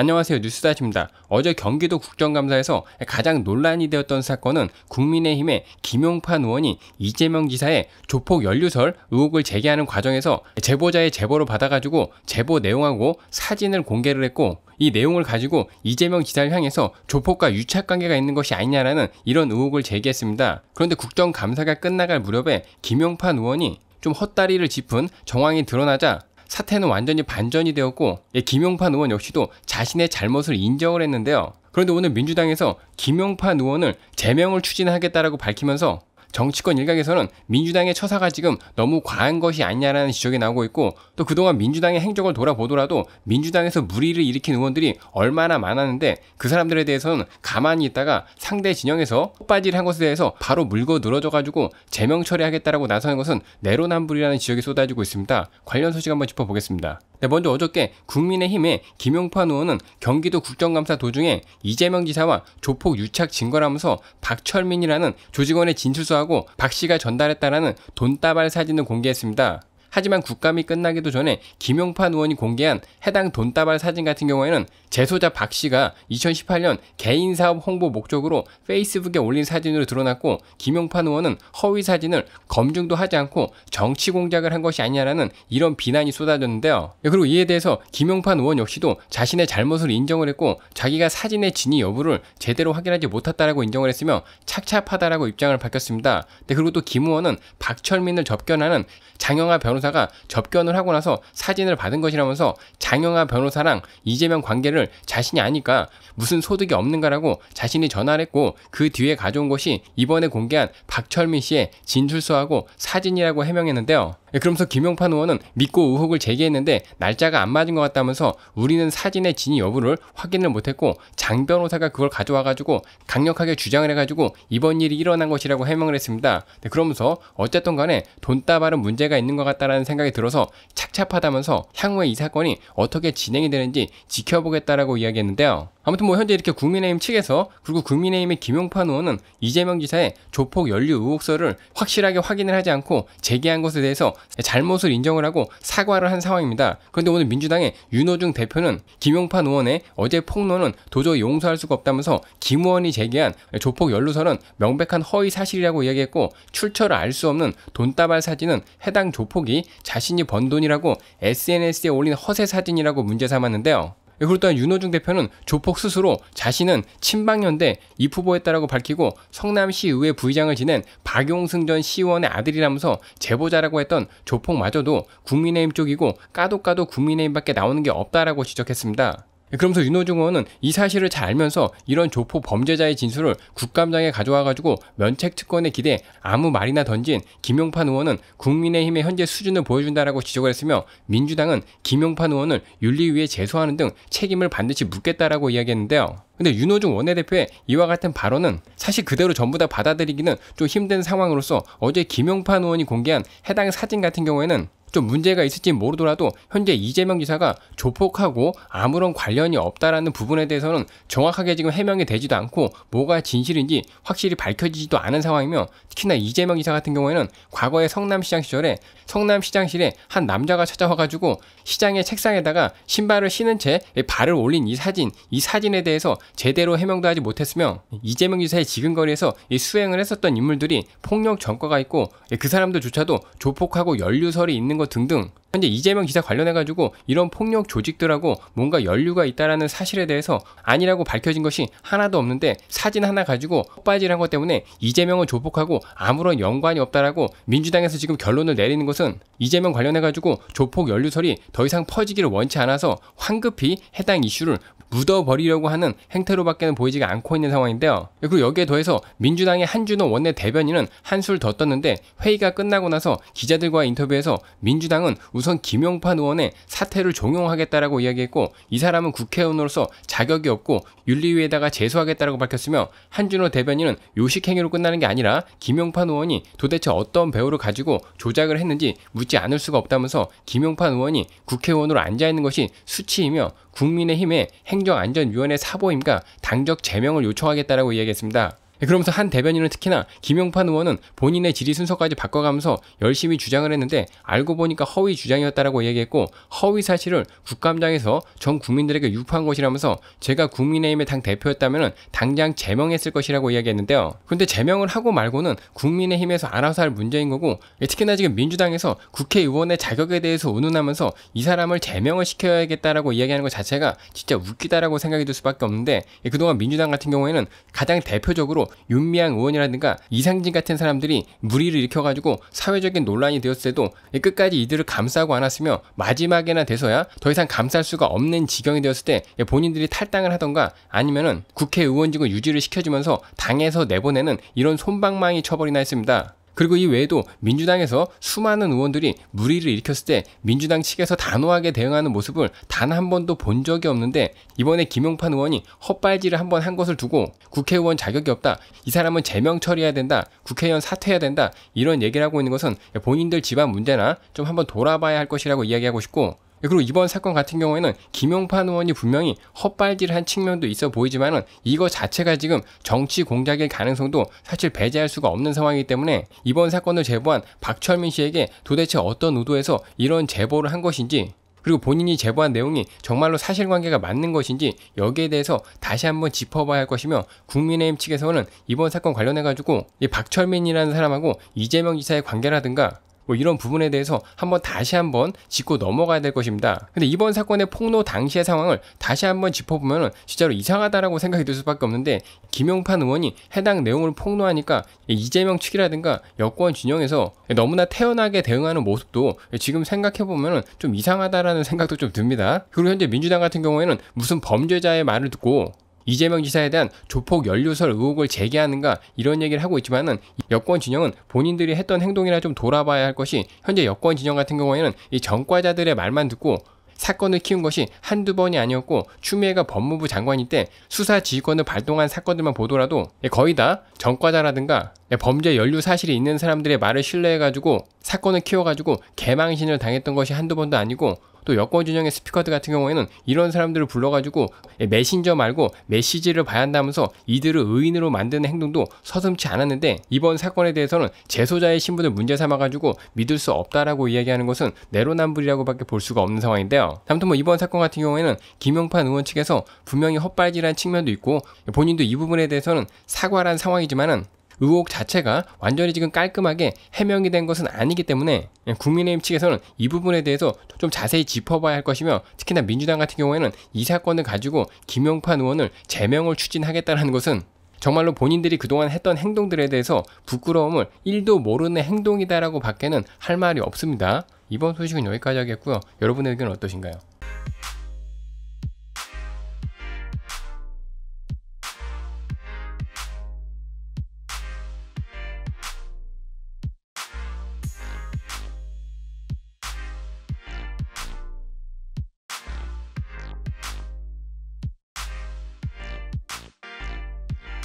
안녕하세요. 뉴스다입니다. 어제 경기도 국정감사에서 가장 논란이 되었던 사건은 국민의힘의 김용판 의원이 이재명 지사의 조폭 연류설 의혹을 제기하는 과정에서 제보자의 제보를 받아가지고 제보 내용하고 사진을 공개를 했고 이 내용을 가지고 이재명 지사를 향해서 조폭과 유착관계가 있는 것이 아니냐라는 이런 의혹을 제기했습니다. 그런데 국정감사가 끝나갈 무렵에 김용판 의원이 좀 헛다리를 짚은 정황이 드러나자 사태는 완전히 반전이 되었고 예, 김용판 의원 역시도 자신의 잘못을 인정을 했는데요. 그런데 오늘 민주당에서 김용판 의원을 제명을 추진하겠다라고 밝히면서 정치권 일각에서는 민주당의 처사가 지금 너무 과한 것이 아니냐라는 지적이 나오고 있고 또 그동안 민주당의 행적을 돌아보더라도 민주당에서 무리를 일으킨 의원들이 얼마나 많았는데 그 사람들에 대해서는 가만히 있다가 상대 진영에서 빠질한 것에 대해서 바로 물고 늘어져가지고 제명 처리하겠다라고 나서는 것은 내로남불이라는 지적이 쏟아지고 있습니다. 관련 소식 한번 짚어보겠습니다. 네, 먼저 어저께 국민의힘의 김용판 의원은 경기도 국정감사 도중에 이재명 지사와 조폭 유착 증거라면서 박철민이라는 조직원의 진술서하고 박 씨가 전달했다라는 돈다발 사진을 공개했습니다. 하지만 국감이 끝나기도 전에 김용판 의원이 공개한 해당 돈다발 사진 같은 경우에는 재소자 박 씨가 2018년 개인 사업 홍보 목적으로 페이스북에 올린 사진으로 드러났고 김용판 의원은 허위 사진을 검증도 하지 않고 정치 공작을 한 것이 아니냐라는 이런 비난이 쏟아졌는데요. 예, 그리고 이에 대해서 김용판 의원 역시도 자신의 잘못을 인정을 했고 자기가 사진의 진위 여부를 제대로 확인하지 못했다라고 인정을 했으며 착잡하다라고 입장을 밝혔습니다. 네, 그리고 또 김 의원은 박철민을 접견하는 장영하 변호사 변호사가 접견을 하고 나서 사진을 받은 것이라면서 장영아 변호사랑 이재명 관계를 자신이 아니까 무슨 소득이 없는가라고 자신이 전화를 했고 그 뒤에 가져온 것이 이번에 공개한 박철민 씨의 진술서하고 사진이라고 해명했는데요. 예, 그러면서 김용판 의원은 믿고 의혹을 제기했는데 날짜가 안 맞은 것 같다면서 우리는 사진의 진위 여부를 확인을 못했고 장 변호사가 그걸 가져와가지고 강력하게 주장을 해가지고 이번 일이 일어난 것이라고 해명을 했습니다. 네, 그러면서 어쨌든 간에 돈다발은 문제가 있는 것 같다라는 생각이 들어서 착잡하다면서 향후에 이 사건이 어떻게 진행이 되는지 지켜보겠다라고 이야기했는데요. 아무튼 뭐 현재 이렇게 국민의힘 측에서 그리고 국민의힘의 김용판 의원은 이재명 지사의 조폭 연류 의혹서를 확실하게 확인을 하지 않고 제기한 것에 대해서 잘못을 인정을 하고 사과를 한 상황입니다. 그런데 오늘 민주당의 윤호중 대표는 김용판 의원의 어제 폭로는 도저히 용서할 수가 없다면서 김 의원이 제기한 조폭 연루설은 명백한 허위 사실이라고 이야기했고 출처를 알 수 없는 돈다발 사진은 해당 조폭이 자신이 번 돈이라고 SNS에 올린 허세 사진이라고 문제 삼았는데요. 그리고 또한 윤호중 대표는 조폭 스스로 자신은 친박연대 이후보했다라고 밝히고 성남시의회 부의장을 지낸 박용승 전 시의원의 아들이라면서 제보자라고 했던 조폭마저도 국민의힘 쪽이고 까도 까도 국민의힘밖에 나오는 게 없다라고 지적했습니다. 그러면서 윤호중 의원은 이 사실을 잘 알면서 이런 조폭 범죄자의 진술을 국감장에 가져와가지고 면책 특권에 기대 아무 말이나 던진 김용판 의원은 국민의힘의 현재 수준을 보여준다라고 지적을 했으며 민주당은 김용판 의원을 윤리위에 제소하는 등 책임을 반드시 묻겠다라고 이야기했는데요. 근데 윤호중 원내대표의 이와 같은 발언은 사실 그대로 전부 다 받아들이기는 좀 힘든 상황으로서 어제 김용판 의원이 공개한 해당 사진 같은 경우에는 좀 문제가 있을지 모르더라도 현재 이재명 지사가 조폭하고 아무런 관련이 없다라는 부분에 대해서는 정확하게 지금 해명이 되지도 않고 뭐가 진실인지 확실히 밝혀지지도 않은 상황이며 특히나 이재명 지사 같은 경우에는 과거에 성남시장 시절에 성남시장실에 한 남자가 찾아와가지고 시장의 책상에다가 신발을 신은 채 발을 올린 이 사진 이 사진에 대해서 제대로 해명도 하지 못했으며 이재명 지사의 지금 거리에서 수행을 했었던 인물들이 폭력 전과가 있고 그 사람들조차도 조폭하고 연류설이 있는 것 등등 현재 이재명 기사 관련해가지고 이런 폭력 조직들하고 뭔가 연류가 있다라는 사실에 대해서 아니라고 밝혀진 것이 하나도 없는데 사진 하나 가지고 헛바질한 것 때문에 이재명을 조폭하고 아무런 연관이 없다라고 민주당에서 지금 결론을 내리는 것은 이재명 관련해가지고 조폭 연류설이 더 이상 퍼지기를 원치 않아서 황급히 해당 이슈를 묻어버리려고 하는 행태로밖에는 보이지가 않고 있는 상황인데요. 그리고 여기에 더해서 민주당의 한준호 원내 대변인은 한술 더 떴는데 회의가 끝나고 나서 기자들과 인터뷰에서 민주당은 우선 김용판 의원의 사퇴를 종용하겠다라고 이야기했고 이 사람은 국회의원으로서 자격이 없고 윤리위에다가 제소하겠다라고 밝혔으며 한준호 대변인은 요식행위로 끝나는 게 아니라 김용판 의원이 도대체 어떤 배우를 가지고 조작을 했는지 묻지 않을 수가 없다면서 김용판 의원이 국회의원으로 앉아있는 것이 수치이며 국민의힘의 행정안전위원회 사보임과 당적 제명을 요청하겠다라고 이야기했습니다. 예, 그러면서 한 대변인은 특히나 김용판 의원은 본인의 질의 순서까지 바꿔가면서 열심히 주장을 했는데 알고 보니까 허위 주장이었다라고 얘기했고 허위 사실을 국감장에서 전 국민들에게 유포한 것이라면서 제가 국민의힘의 당 대표였다면 당장 제명했을 것이라고 이야기했는데요. 근데 제명을 하고 말고는 국민의힘에서 알아서 할 문제인 거고 예, 특히나 지금 민주당에서 국회의원의 자격에 대해서 운운하면서 이 사람을 제명을 시켜야겠다라고 이야기하는 것 자체가 진짜 웃기다라고 생각이 들 수밖에 없는데 예, 그동안 민주당 같은 경우에는 가장 대표적으로 윤미향 의원이라든가 이상진 같은 사람들이 무리를 일으켜가지고 사회적인 논란이 되었을때도 끝까지 이들을 감싸고 안았으며 마지막에나 돼서야 더 이상 감쌀 수가 없는 지경이 되었을 때 본인들이 탈당을 하던가 아니면은 국회의원직을 유지를 시켜주면서 당에서 내보내는 이런 손방망이 처벌이나 했습니다. 그리고 이 외에도 민주당에서 수많은 의원들이 무리를 일으켰을 때 민주당 측에서 단호하게 대응하는 모습을 단 한 번도 본 적이 없는데 이번에 김용판 의원이 헛발질을 한 번 한 것을 두고 국회의원 자격이 없다. 이 사람은 제명 처리해야 된다. 국회의원 사퇴해야 된다. 이런 얘기를 하고 있는 것은 본인들 집안 문제나 좀 한번 돌아봐야 할 것이라고 이야기하고 싶고 그리고 이번 사건 같은 경우에는 김용판 의원이 분명히 헛발질한 을 측면도 있어 보이지만은 이거 자체가 지금 정치 공작일 가능성도 사실 배제할 수가 없는 상황이기 때문에 이번 사건을 제보한 박철민 씨에게 도대체 어떤 의도에서 이런 제보를 한 것인지 그리고 본인이 제보한 내용이 정말로 사실관계가 맞는 것인지 여기에 대해서 다시 한번 짚어봐야 할 것이며 국민의힘 측에서는 이번 사건 관련해 가지고 이 박철민이라는 사람하고 이재명 지사의 관계라든가 뭐 이런 부분에 대해서 한번 다시 한번 짚고 넘어가야 될 것입니다. 근데 이번 사건의 폭로 당시의 상황을 다시 한번 짚어보면 진짜로 이상하다라고 생각이 들 수밖에 없는데 김용판 의원이 해당 내용을 폭로하니까 이재명 측이라든가 여권 진영에서 너무나 태연하게 대응하는 모습도 지금 생각해보면 좀 이상하다라는 생각도 좀 듭니다. 그리고 현재 민주당 같은 경우에는 무슨 범죄자의 말을 듣고 이재명 지사에 대한 조폭 연료설 의혹을 제기하는가 이런 얘기를 하고 있지만은 여권 진영은 본인들이 했던 행동이라 좀 돌아봐야 할 것이 현재 여권 진영 같은 경우에는 이전과자들의 말만 듣고 사건을 키운 것이 한두 번이 아니었고 추미애가 법무부 장관일 때 수사 지휘권을 발동한 사건들만 보더라도 예, 거의 다전과자라든가 네, 범죄 연루 사실이 있는 사람들의 말을 신뢰해가지고 사건을 키워가지고 개망신을 당했던 것이 한두 번도 아니고 또 여권 진영의 스피커들 같은 경우에는 이런 사람들을 불러가지고 예, 메신저 말고 메시지를 봐야 한다면서 이들을 의인으로 만드는 행동도 서슴치 않았는데 이번 사건에 대해서는 제소자의 신분을 문제 삼아가지고 믿을 수 없다라고 이야기하는 것은 내로남불이라고밖에 볼 수가 없는 상황인데요. 아무튼 뭐 이번 사건 같은 경우에는 김용판 의원 측에서 분명히 헛발질한 측면도 있고 본인도 이 부분에 대해서는 사과란 상황이지만은 의혹 자체가 완전히 지금 깔끔하게 해명이 된 것은 아니기 때문에 국민의힘 측에서는 이 부분에 대해서 좀 자세히 짚어봐야 할 것이며 특히나 민주당 같은 경우에는 이 사건을 가지고 김용판 의원을 제명을 추진하겠다는 것은 정말로 본인들이 그동안 했던 행동들에 대해서 부끄러움을 1도 모르는 행동이다라고 밖에는 할 말이 없습니다. 이번 소식은 여기까지 하겠고요. 여러분의 의견은 어떠신가요?